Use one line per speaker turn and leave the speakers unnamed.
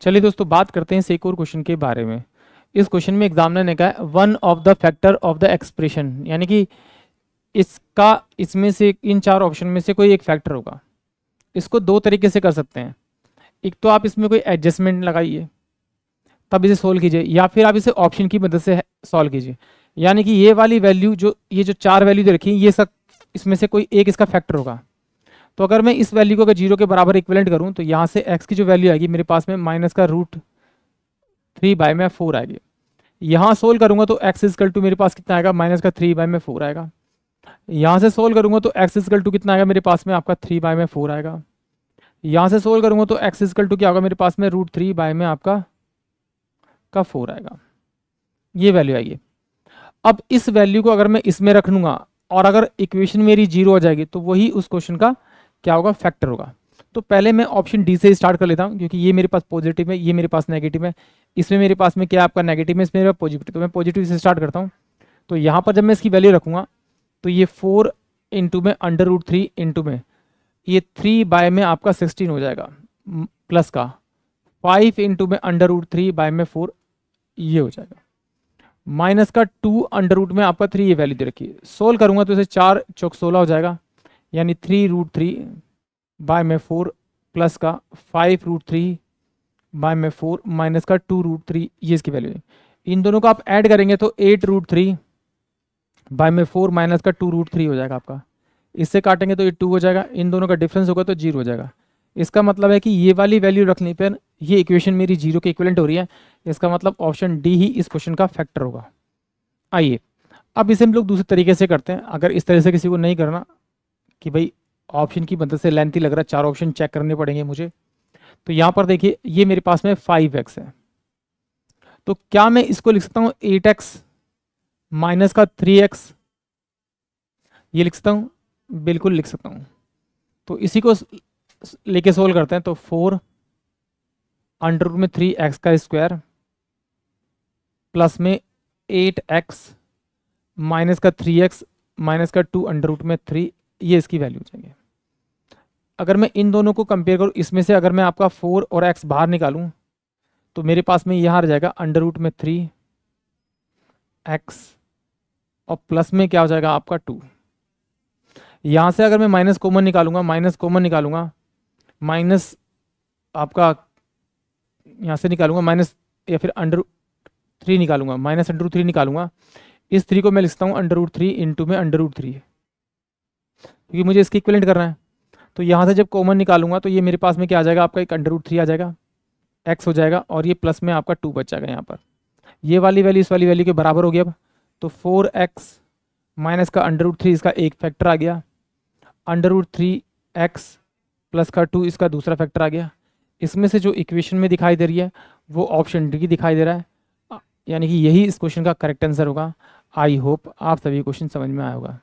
चलिए दोस्तों बात करते हैं एक और क्वेश्चन के बारे में इस क्वेश्चन में एग्जामिनर ने कहा one of the factor of the expression यानी कि इसका इसमें से इन चार ऑप्शन में से कोई एक फैक्टर होगा इसको दो तरीके से कर सकते हैं एक तो आप इसमें कोई एडजस्टमेंट लगाइए तब इसे सोल्व कीजिए या फिर आप इसे ऑप्शन की मदद से सॉल्व कीजिए यानी कि ये वाली वैल्यू जो ये जो चार वैल्यू जो रखी ये सब इसमें से कोई एक इसका फैक्टर होगा तो अगर मैं इस वैल्यू को अगर जीरो के बराबर इक्वलेंट करूँ तो यहाँ से एक्स की जो वैल्यू आएगी मेरे पास में माइनस का रूट थ्री बाय में फोर आएगी यहाँ सोल्व करूँगा तो एक्स इजकल टू मेरे पास कितना आएगा माइनस का थ्री बाय में फोर आएगा यहाँ से सोल्व करूँगा तो एक्स इजकल टू कितना आएगा मेरे पास में आपका थ्री बाय में फोर आएगा यहाँ से सोल्व करूँगा तो एक्स इजकल टू क्या होगा मेरे पास में रूट थ्री बाय में आपका का फोर आएगा ये वैल्यू आएगी अब इस वैल्यू को अगर मैं इसमें रख लूँगा और अगर इक्वेशन मेरी जीरो आ जाएगी तो वही उस क्वेश्चन का क्या होगा फैक्टर होगा तो पहले मैं ऑप्शन डी से स्टार्ट कर लेता हूँ क्योंकि ये मेरे पास पॉजिटिव है ये मेरे पास नेगेटिव है इसमें मेरे पास में क्या आपका नेगेटिव है इसमें मेरे पास पॉजिटिव तो मैं पॉजिटिव से स्टार्ट करता हूँ तो यहाँ पर जब मैं इसकी वैल्यू रखूँगा तो ये फोर इंटू में अंडर रूट थ्री इंटू में ये थ्री बाय में आपका सिक्सटीन हो जाएगा प्लस का फाइव इंटू में अंडर रूट थ्री बाय में फोर ये हो जाएगा माइनस का टू अंडर रूट में आपका थ्री ये वैल्यू दे रखी है सोल्व करूँगा तो इसे चार चौक सोलह हो जाएगा यानी थ्री रूट थ्री बाय में फोर प्लस का फाइव रूट थ्री बाय में फोर माइनस का टू रूट थ्री ये इसकी वैल्यू है इन दोनों को आप ऐड करेंगे तो एट रूट थ्री बाय में फोर माइनस का टू रूट थ्री हो जाएगा आपका इससे काटेंगे तो ये टू हो जाएगा इन दोनों का डिफरेंस होगा तो जीरो हो जाएगा इसका मतलब है कि ये वाली वैल्यू रखने पर ये इक्वेशन मेरी जीरो के इक्वलेंट हो रही है इसका मतलब ऑप्शन डी ही इस क्वेश्चन का फैक्टर होगा आइए अब इसे हम लोग दूसरे तरीके से करते हैं अगर इस तरह से किसी को नहीं करना कि भाई ऑप्शन की मदद से लेंथ ही लग रहा है चार ऑप्शन चेक करने पड़ेंगे मुझे तो यहाँ पर देखिए ये मेरे पास में फाइव एक्स है तो क्या मैं इसको लिख सकता हूँ एट एक्स माइनस का थ्री एक्स ये लिख सकता हूँ बिल्कुल लिख सकता हूँ तो इसी को लेके सोल्व करते हैं तो फोर अंडर में थ्री एक्स का स्क्वायर प्लस में एट एक्स माइनस का थ्री एक्स माइनस का टू अंडर रूट में थ्री ये इसकी वैल्यू जाएंगे अगर मैं इन दोनों को कंपेयर करूँ इसमें से अगर मैं आपका फोर और एक्स बाहर निकालूँ तो मेरे पास में यहाँ आ जाएगा अंडर रूट में थ्री एक्स और प्लस में क्या हो जाएगा आपका टू यहाँ से अगर मैं माइनस कॉमन निकालूंगा माइनस कॉमन निकालूंगा माइनस आपका यहाँ से निकालूंगा माइनस या फिर अंडर थ्री निकालूंगा माइनस अंडर थ्री निकालूंगा इस थ्री को मैं लिखता हूँ अंडर रूट थ्री इंटू में अंडर रूट थ्री है क्योंकि मुझे इसकी इक्वलेंट करना है तो यहाँ से जब कॉमन निकालूंगा तो ये मेरे पास में क्या आ जाएगा आपका एक अंडर रूट थ्री आ जाएगा एक्स हो जाएगा और ये प्लस में आपका टू बच जाएगा यहाँ पर ये वाली वैल्यू इस वाली वैल्यू के बराबर हो गया अब तो फोर एक्स माइनस का अंडर रूट थ्री इसका एक फैक्टर आ गया under root three x plus का टू इसका दूसरा फैक्टर आ गया इसमें से जो इक्वेशन में दिखाई दे रही है वो ऑप्शन डी दिखाई दे रहा है यानी कि यही इस क्वेश्चन का करेक्ट आंसर होगा आई होप आप सभी क्वेश्चन समझ में आया होगा